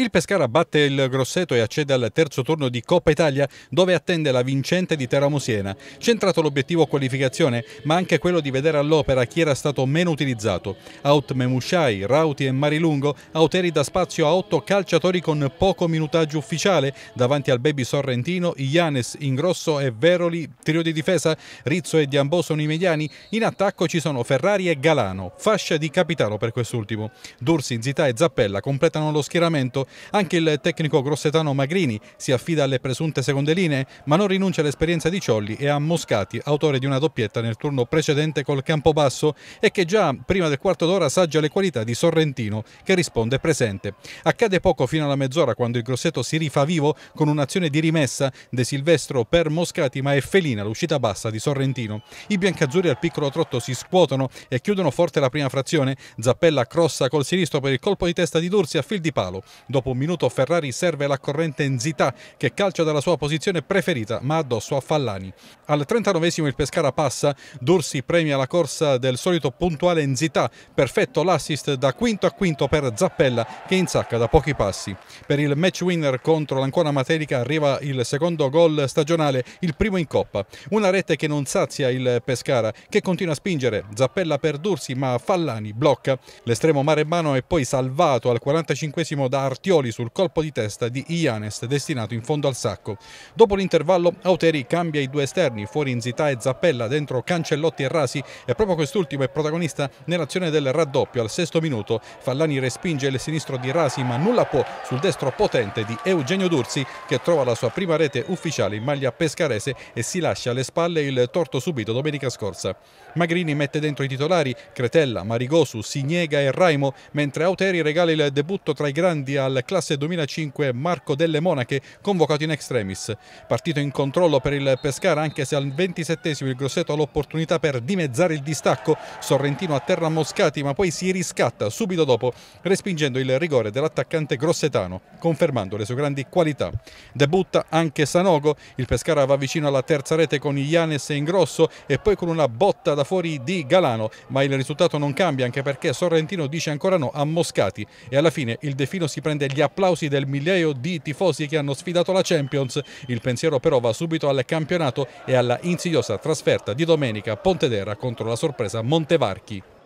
Il Pescara batte il Grosseto e accede al terzo turno di Coppa Italia dove attende la vincente di Teramo Siena. Centrato l'obiettivo qualificazione ma anche quello di vedere all'opera chi era stato meno utilizzato. Out Memushai, Rauti e Marilungo, Auteri da spazio a otto calciatori con poco minutaggio ufficiale davanti al Baby Sorrentino, Ianes, Ingrosso e Veroli, trio di difesa, Rizzo e Diambò sono i mediani, in attacco ci sono Ferrari e Galano, fascia di capitano per quest'ultimo. Dursi, Zità e Zappella completano lo schieramento anche il tecnico grossetano Magrini si affida alle presunte seconde linee, ma non rinuncia all'esperienza di Ciolli e a Moscati, autore di una doppietta nel turno precedente col Campobasso e che già prima del quarto d'ora assaggia le qualità di Sorrentino, che risponde presente. Accade poco fino alla mezz'ora quando il grosseto si rifà vivo con un'azione di rimessa De Silvestro per Moscati, ma è felina l'uscita bassa di Sorrentino. I biancazzurri al piccolo trotto si scuotono e chiudono forte la prima frazione. Zappella crossa col sinistro per il colpo di testa di Dursi a fil di palo dopo un minuto Ferrari serve la corrente in Zita che calcia dalla sua posizione preferita ma addosso a Fallani. Al 39esimo il Pescara passa, Dursi premia la corsa del solito puntuale in Zita, perfetto l'assist da quinto a quinto per Zappella che insacca da pochi passi. Per il match winner contro l'Ancona Materica arriva il secondo gol stagionale, il primo in Coppa. Una rete che non sazia il Pescara che continua a spingere, Zappella per Dursi ma Fallani blocca. L'estremo mare in mano è poi salvato al 45 esimo da Artigiano Mattioli sul colpo di testa di Ianes destinato in fondo al sacco. Dopo l'intervallo Auteri cambia i due esterni, fuori in Inzità e Zappella, dentro Cancellotti e Rasi e proprio quest'ultimo è protagonista nell'azione del raddoppio al sesto minuto. Fallani respinge il sinistro di Rasi ma nulla può sul destro potente di Eugenio Dursi che trova la sua prima rete ufficiale in maglia pescarese e si lascia alle spalle il torto subito domenica scorsa. Magrini mette dentro i titolari Cretella, Marigosu, Siniega e Raimo mentre Auteri regala il debutto tra i grandi a al classe 2005 Marco Delle Monache, convocato in extremis. Partito in controllo per il Pescara, anche se al 27 esimo il Grosseto ha l'opportunità per dimezzare il distacco. Sorrentino a terra Moscati, ma poi si riscatta subito dopo, respingendo il rigore dell'attaccante grossetano, confermando le sue grandi qualità. Debutta anche Sanogo, il Pescara va vicino alla terza rete con Ianes in grosso e poi con una botta da fuori di Galano, ma il risultato non cambia anche perché Sorrentino dice ancora no a Moscati e alla fine il Defino si prende prende gli applausi del migliaio di tifosi che hanno sfidato la Champions. Il pensiero però va subito al campionato e alla insidiosa trasferta di domenica a Pontedera contro la sorpresa Montevarchi.